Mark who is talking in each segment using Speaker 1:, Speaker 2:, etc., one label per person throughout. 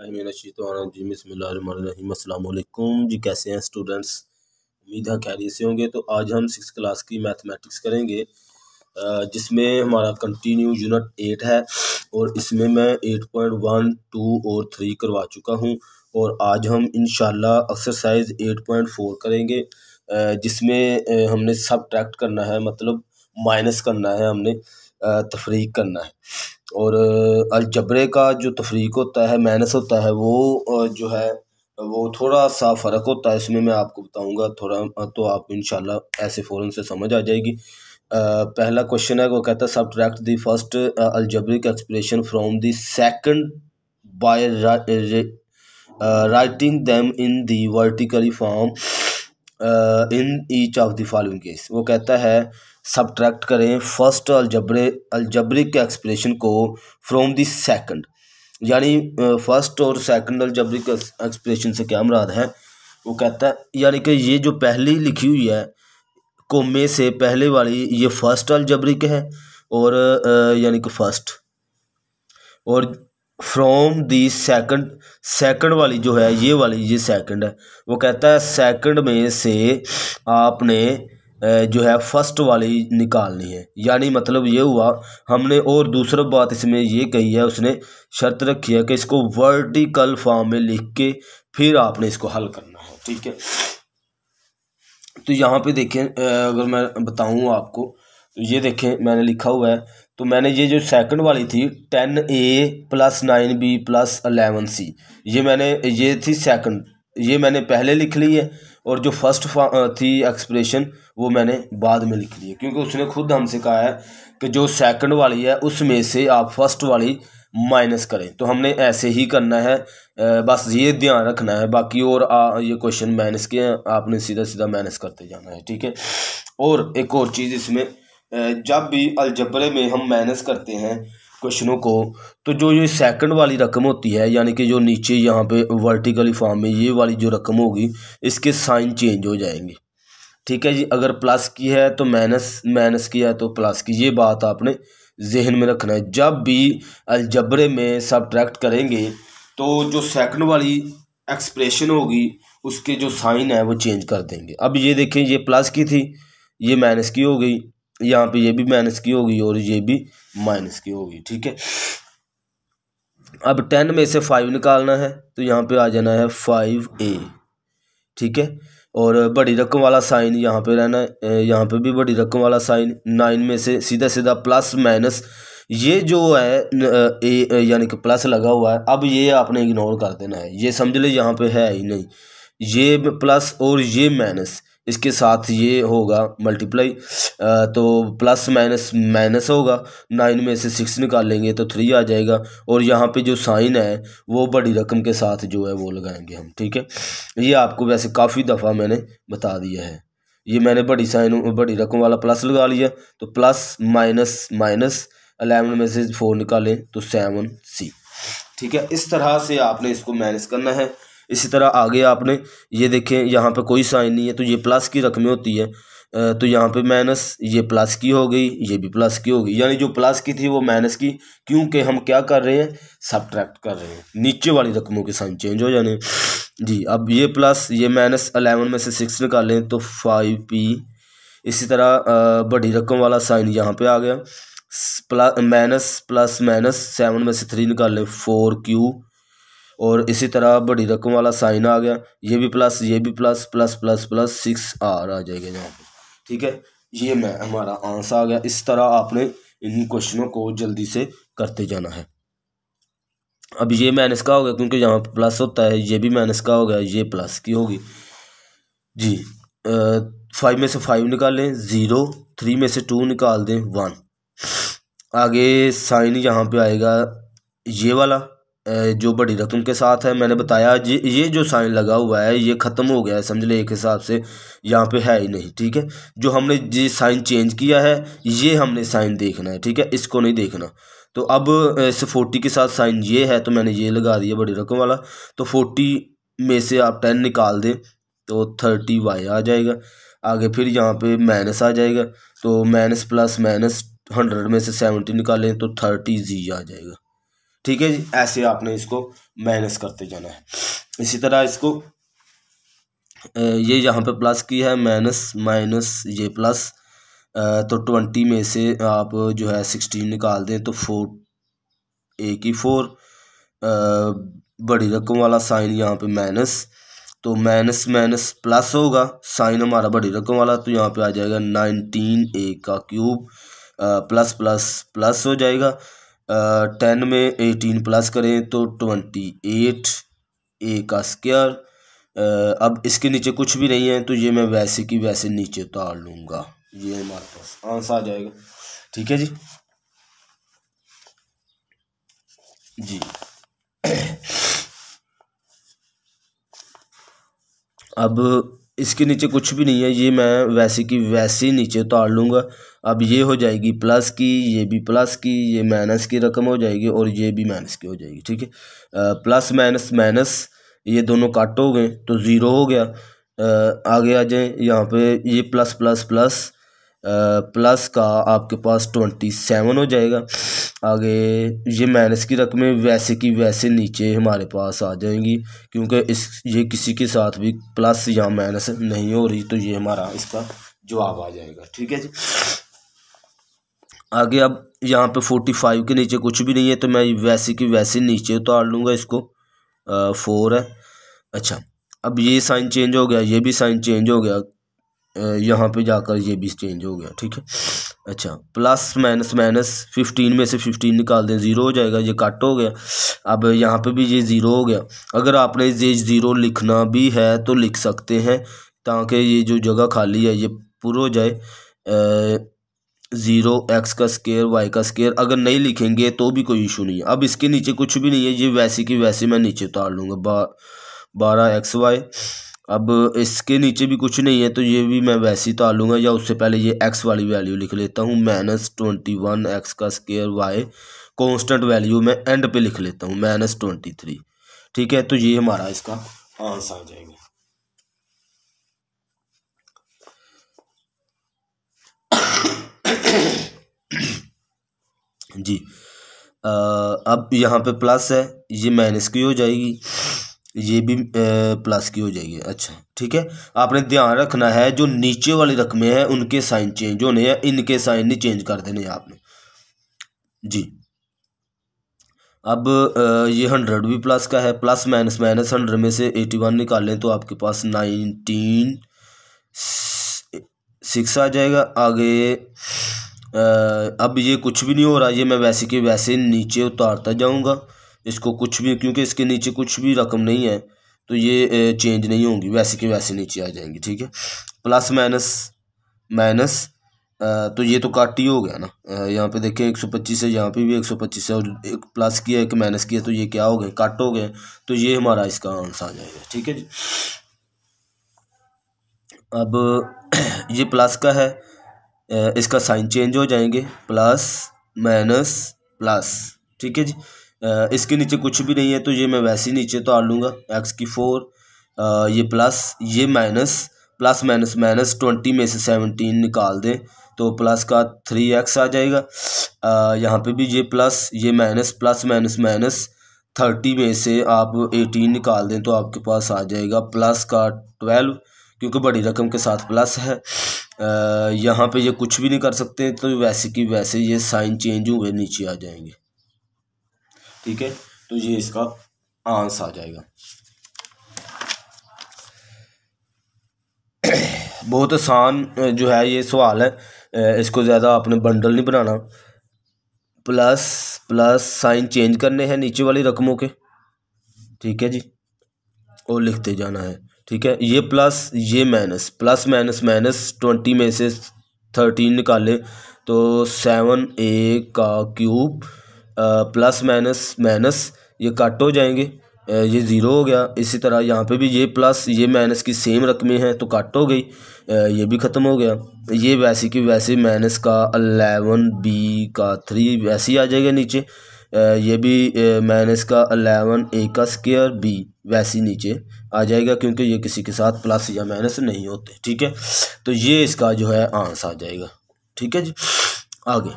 Speaker 1: जी बसमीम जी कैसे हैं स्टूडेंट्स उम्मीद है खैरियत से होंगे तो आज हम सिक्स क्लास की मैथमेटिक्स करेंगे जिसमें हमारा कंटिन्यू यूनिट एट है और इसमें मैं एट पॉइंट वन टू और थ्री करवा चुका हूँ और आज हम इन एक्सरसाइज एट पॉइंट फोर करेंगे जिसमें हमने सब करना है मतलब माइनस करना है हमने तफरीक करना है और अलजबरे का जो तफरीक होता है माइनस होता है वो जो है वो थोड़ा सा फ़र्क होता है इसमें मैं आपको बताऊंगा थोड़ा तो आप इन ऐसे फ़ौरन से समझ आ जाएगी आ, पहला क्वेश्चन है वो कहता है subtract the first algebraic expression from the second by writing them in the vertically form in each of the following case वो कहता है सब्ट्रैक्ट करें फर्स्ट अलजबरे अलजबरिक एक्सप्रेशन को फ्रॉम द सेकंड यानी फर्स्ट और second algebraic expression से क्या मुराद है वो कहता है यानी कि ये जो पहली लिखी हुई है कोमे से पहले वाली ये फर्स्ट अलजबरिक है और यानी कि फर्स्ट और फ्रॉम दी सेकंड सेकंड वाली जो है ये वाली ये सेकंड है वो कहता है सेकंड में से आपने जो है फर्स्ट वाली निकालनी है यानी मतलब ये हुआ हमने और दूसरा बात इसमें ये कही है उसने शर्त रखी है कि इसको वर्टिकल फॉर्म में लिख के फिर आपने इसको हल करना है ठीक है तो यहाँ पे देखें अगर मैं बताऊँ आपको तो ये देखें मैंने लिखा हुआ है तो मैंने ये जो सेकंड वाली थी ten A plus nine B plus eleven C ये मैंने ये थी सेकंड ये मैंने पहले लिख ली है और जो फर्स्ट थी एक्सप्रेशन वो मैंने बाद में लिख ली है क्योंकि उसने खुद हमसे कहा है कि जो सेकंड वाली है उसमें से आप फर्स्ट वाली माइनस करें तो हमने ऐसे ही करना है बस ये ध्यान रखना है बाकी और आ, ये क्वेश्चन माइनस के आपने सीधा सीधा माइनस करते जाना है ठीक है और एक और चीज़ इसमें जब भी अलजबरे में हम माइनस करते हैं क्वेश्चनों को तो जो ये सेकंड वाली रकम होती है यानी कि जो नीचे यहाँ पे वर्टिकली फॉर्म में ये वाली जो रकम होगी इसके साइन चेंज हो जाएंगे ठीक है जी अगर प्लस की है तो माइनस माइनस की है तो प्लस की ये बात आपने जहन में रखना है जब भी अलजबरे में सब्ट्रैक्ट करेंगे तो जो सेकंड वाली एक्सप्रेशन होगी उसके जो साइन है वो चेंज कर देंगे अब ये देखें ये प्लस की थी ये माइनस की हो गई यहाँ पे ये भी माइनस की होगी और ये भी माइनस की होगी ठीक है अब टेन में से फाइव निकालना है तो यहाँ पे आ जाना है फाइव ए ठीक है और बड़ी रकम वाला साइन यहाँ पे रहना है यहाँ पे भी बड़ी रकम वाला साइन नाइन में से सीधा सीधा प्लस माइनस ये जो है ए यानी कि प्लस लगा हुआ है अब ये आपने इग्नोर कर देना है ये समझ ले यहाँ पे है ही नहीं ये प्लस और ये माइनस इसके साथ ये होगा मल्टीप्लाई तो प्लस माइनस माइनस होगा नाइन में से सिक्स निकाल लेंगे तो थ्री आ जाएगा और यहाँ पे जो साइन है वो बड़ी रकम के साथ जो है वो लगाएंगे हम ठीक है ये आपको वैसे काफ़ी दफ़ा मैंने बता दिया है ये मैंने बड़ी साइन बड़ी रकम वाला प्लस लगा लिया तो प्लस माइनस माइनस अलेवन में से फोर निकालें तो सेवन सी ठीक है इस तरह से आपने इसको माइनस करना है इसी तरह आगे आपने ये देखें यहाँ पे कोई साइन नहीं है तो ये प्लस की रकमें होती है तो यहाँ पे माइनस ये प्लस की हो गई ये भी प्लस की हो गई यानी जो प्लस की थी वो माइनस की क्योंकि हम क्या कर रहे हैं सब्ट्रैक्ट कर रहे हैं नीचे वाली रकमों के साइन चेंज हो जाने जी अब ये प्लस ये माइनस अलेवन में से सिक्स निकालें तो फाइव पी इसी तरह बड़ी रकम वाला साइन यहाँ पे आ गया plus minus plus minus seven में से थ्री निकाल लें फोर क्यू और इसी तरह बड़ी रकम वाला साइन आ गया ये भी प्लस ये भी plus plus plus plus six R आ जाएगा यहाँ पर ठीक है ये मैं हमारा आंसर आ गया इस तरह आपने इन क्वेश्चनों को जल्दी से करते जाना है अब ये माइनस का हो गया क्योंकि यहाँ पर प्लस होता है ये भी माइनस का हो गया ये प्लस की होगी जी फाइव में से फाइव निकाल लें ज़ीरो थ्री में से टू निकाल दें वन आगे साइन यहाँ पे आएगा ये वाला जो बड़ी रकम के साथ है मैंने बताया ये जो साइन लगा हुआ है ये ख़त्म हो गया है समझ लें एक हिसाब से यहाँ पे है ही नहीं ठीक है जो हमने ये साइन चेंज किया है ये हमने साइन देखना है ठीक है इसको नहीं देखना तो अब इस फोर्टी के साथ साइन ये है तो मैंने ये लगा दिया बड़ी रकम वाला तो फोर्टी में से आप टेन निकाल दें तो थर्टी वाई आ जाएगा आगे फिर यहाँ पे माइनस आ जाएगा तो माइनस प्लस माइनस हंड्रेड में से सेवेंटी निकालें तो थर्टी जी आ जाएगा ठीक है जी ऐसे आपने इसको माइनस करते जाना है इसी तरह इसको ये यहाँ पे प्लस की है माइनस माइनस ये प्लस तो ट्वेंटी में से आप जो है सिक्सटीन निकाल दें तो फोर ए की फोर बड़ी रकम वाला साइन यहाँ पे माइनस तो माइनस माइनस प्लस होगा साइन हमारा बड़ी रकम वाला तो यहाँ पे आ जाएगा नाइनटीन ए का क्यूब प्लस प्लस प्लस हो जाएगा टेन में एटीन प्लस करें तो ट्वेंटी एट ए का स्क्यर अब इसके नीचे कुछ भी नहीं है तो ये मैं वैसे की वैसे नीचे उतार लूँगा ये हमारे पास आंसर आ जाएगा ठीक है जी जी अब इसके नीचे कुछ भी नहीं है ये मैं वैसे की वैसे ही नीचे उतार लूँगा अब ये हो जाएगी प्लस की ये भी प्लस की ये माइनस की रकम हो जाएगी और ये भी माइनस की हो जाएगी ठीक है प्लस माइनस माइनस ये दोनों काट हो गए तो ज़ीरो हो गया आ, आगे आ जाए यहाँ पे ये प्लस प्लस प्लस आ, प्लस का आपके पास ट्वेंटी सेवन हो जाएगा आगे ये माइनस की रकमें वैसे की वैसे नीचे हमारे पास आ जाएंगी क्योंकि इस ये किसी के साथ भी प्लस या माइनस नहीं हो रही तो ये हमारा इसका जवाब आ जाएगा ठीक है जी आगे अब यहाँ पे फोर्टी फाइव के नीचे कुछ भी नहीं है तो मैं वैसे की वैसे नीचे उतार लूँगा इसको फोर है अच्छा अब ये साइन चेंज हो गया ये भी साइन चेंज हो गया यहाँ पे जाकर ये भी चेंज हो गया ठीक है अच्छा प्लस माइनस माइनस फिफ्टीन में से फिफ्टीन निकाल दें ज़ीरो हो जाएगा ये कट हो गया अब यहाँ पे भी ये ज़ीरो हो गया अगर आपने ये ज़ीरो लिखना भी है तो लिख सकते हैं ताकि ये जो जगह खाली है ये पूरा हो जाए ज़ीरो एक्स का स्केयर वाई का स्केयर अगर नहीं लिखेंगे तो भी कोई इशू नहीं है अब इसके नीचे कुछ भी नहीं है ये वैसी की वैसे मैं नीचे उतार लूँगा बा बारह एक्स वाई अब इसके नीचे भी कुछ नहीं है तो ये भी मैं ही तो लूँगा या उससे पहले ये एक्स वाली वैल्यू लिख लेता हूँ माइनस ट्वेंटी वन एक्स का स्केयर वाई कॉन्स्टेंट वैल्यू मैं एंड पे लिख लेता हूँ माइनस ट्वेंटी थ्री ठीक है तो ये हमारा इसका आंसर आ जाएगा जी आ, अब यहाँ पे प्लस है ये माइनस की हो जाएगी ये भी प्लस की हो जाएगी अच्छा ठीक है आपने ध्यान रखना है जो नीचे वाली रकमें हैं उनके साइन चेंज होने हैं इनके साइन नहीं चेंज कर देने आपने जी अब ये हंड्रेड भी प्लस का है प्लस माइनस माइनस हंड्रेड में से एटी वन निकालें तो आपके पास नाइनटीन सिक्स आ जाएगा आगे अब ये कुछ भी नहीं हो रहा ये मैं वैसे के वैसे नीचे उतारता जाऊंगा इसको कुछ भी क्योंकि इसके नीचे कुछ भी रकम नहीं है तो ये चेंज नहीं होंगी वैसे के वैसे नीचे आ जाएंगी ठीक है प्लस माइनस माइनस तो ये तो काट ही हो गया ना यहाँ पे देखें एक सौ पच्चीस है यहाँ पे भी एक सौ पच्चीस है और एक प्लस किया एक माइनस किया तो ये क्या हो गए काट हो गए तो ये हमारा इसका आंसर आ जाएगा ठीक है जी अब ये प्लस का है इसका साइन चेंज हो जाएंगे प्लस माइनस प्लस ठीक है जी इसके नीचे कुछ भी नहीं है तो ये मैं वैसे ही नीचे तो आ लूँगा एक्स की फोर ये प्लस ये minus plus minus minus twenty में से सेवनटीन निकाल दें तो प्लस का थ्री एक्स आ जाएगा यहाँ पे भी ये प्लस ये minus plus minus minus thirty में से आप एटीन निकाल दें तो आपके पास आ जाएगा प्लस का ट्वेल्व क्योंकि बड़ी रकम के साथ प्लस है यहाँ पे ये कुछ भी नहीं कर सकते तो वैसे कि वैसे ये साइन चेंज हुए नीचे आ जाएंगे ठीक है तो ये इसका आंसर आ जाएगा बहुत आसान जो है ये सवाल है इसको ज़्यादा आपने बंडल नहीं बनाना प्लस प्लस साइन चेंज करने हैं नीचे वाली रकमों के ठीक है जी और लिखते जाना है ठीक है ये प्लस ये minus plus minus minus twenty में से थर्टीन निकाले तो सेवन ए का क्यूब प्लस माइनस माइनस ये कट हो जाएंगे ये ज़ीरो हो गया इसी तरह यहाँ पे भी ये प्लस ये माइनस की सेम रकमें हैं तो कट हो गई ये भी ख़त्म हो गया ये वैसे कि वैसे माइनस का अलेवन बी का थ्री वैसे ही आ जाएगा नीचे ये भी माइनस का अलेवन ए का स्केयर बी वैसे नीचे आ जाएगा क्योंकि ये किसी के साथ प्लस या माइनस नहीं होते ठीक है तो ये इसका जो है आंस आ जाएगा ठीक है जी आगे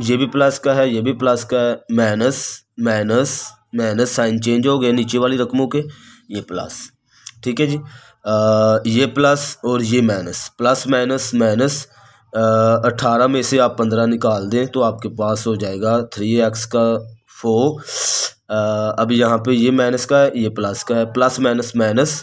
Speaker 1: ये भी प्लस का है ये भी प्लस का है minus minus minus sign change हो गया नीचे वाली रकमों के ये प्लस ठीक है जी आ, ये प्लस और ये माइनस प्लस माइनस माइनस अट्ठारह में से आप पंद्रह निकाल दें तो आपके पास हो जाएगा थ्री एक्स का फोर अब यहाँ पे ये माइनस का है ये प्लस का है प्लस माइनस माइनस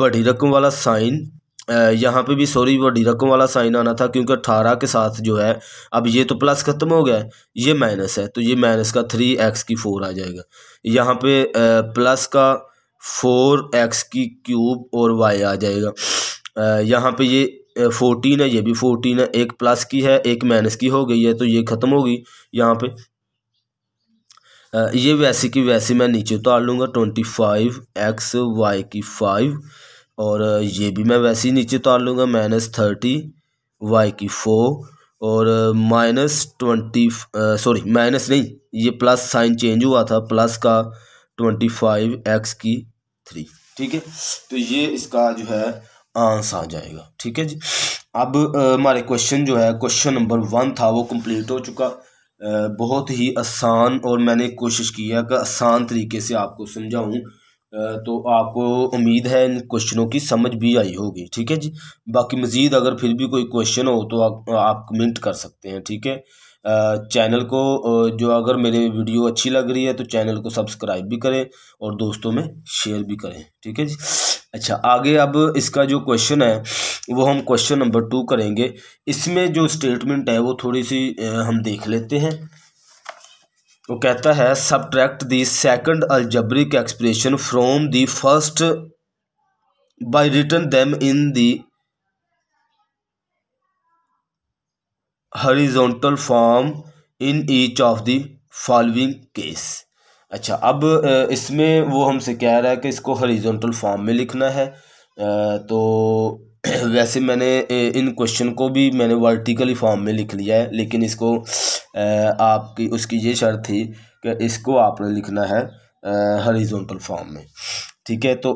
Speaker 1: बड़ी रकम वाला साइन यहाँ पे भी सॉरी वो डीरकों वाला साइन आना था क्योंकि अठारह के साथ जो है अब ये तो प्लस ख़त्म हो गया है ये माइनस है तो ये माइनस का थ्री एक्स की फोर आ जाएगा यहाँ पे प्लस का फोर एक्स की क्यूब और वाई आ जाएगा यहाँ पे ये फोर्टीन है ये भी फोर्टीन है एक प्लस की है एक माइनस की हो गई है तो ये ख़त्म होगी यहाँ पे ये वैसी की वैसी मैं नीचे उतार लूँगा ट्वेंटी फाइव एक्स वाई की फाइव और ये भी मैं वैसे ही नीचे उतार लूँगा माइनस थर्टी वाई की फोर और माइनस ट्वेंटी सॉरी माइनस नहीं ये प्लस साइन चेंज हुआ था प्लस का ट्वेंटी फाइव एक्स की थ्री ठीक है तो ये इसका जो है आंसर आ जाएगा ठीक है जी अब हमारे क्वेश्चन जो है क्वेश्चन नंबर वन था वो कंप्लीट हो चुका बहुत ही आसान और मैंने कोशिश की है कि आसान तरीके से आपको समझाऊँ तो आपको उम्मीद है इन क्वेश्चनों की समझ भी आई होगी ठीक है जी बाकी मज़ीद अगर फिर भी कोई क्वेश्चन हो तो आप कमेंट कर सकते हैं ठीक है चैनल को जो अगर मेरे वीडियो अच्छी लग रही है तो चैनल को सब्सक्राइब भी करें और दोस्तों में शेयर भी करें ठीक है जी अच्छा आगे अब इसका जो क्वेश्चन है वो हम क्वेश्चन नंबर टू करेंगे इसमें जो स्टेटमेंट है वो थोड़ी सी हम देख लेते हैं वो कहता है subtract the second algebraic expression from the first by return them in the horizontal form in each of the following case अच्छा अब इसमें वो हमसे कह रहा है कि इसको हरिजोंटल फॉर्म में लिखना है तो वैसे मैंने इन क्वेश्चन को भी मैंने वर्टिकली फॉर्म में लिख लिया है लेकिन इसको आपकी उसकी ये शर्त थी कि इसको आपने लिखना है हरिजोनटल फॉर्म में ठीक है तो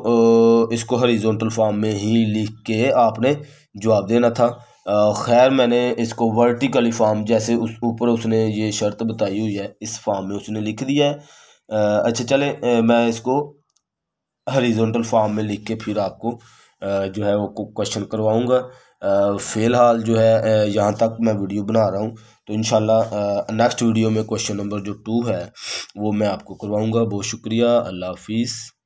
Speaker 1: इसको हरिजोनटल फॉर्म में ही लिख के आपने जवाब देना था खैर मैंने इसको वर्टिकली फॉर्म जैसे उस ऊपर उसने ये शर्त बताई हुई है इस फॉर्म में उसने लिख दिया है अच्छा चले मैं इसको हरिजोनटल फॉर्म में लिख के फिर आपको जो है वो क्वेश्चन करवाऊँगा फ़िलहाल जो है यहाँ तक मैं वीडियो बना रहा हूँ तो इन नेक्स्ट वीडियो में क्वेश्चन नंबर जो टू है वो मैं आपको करवाऊँगा बहुत शुक्रिया अल्लाह हाफिज़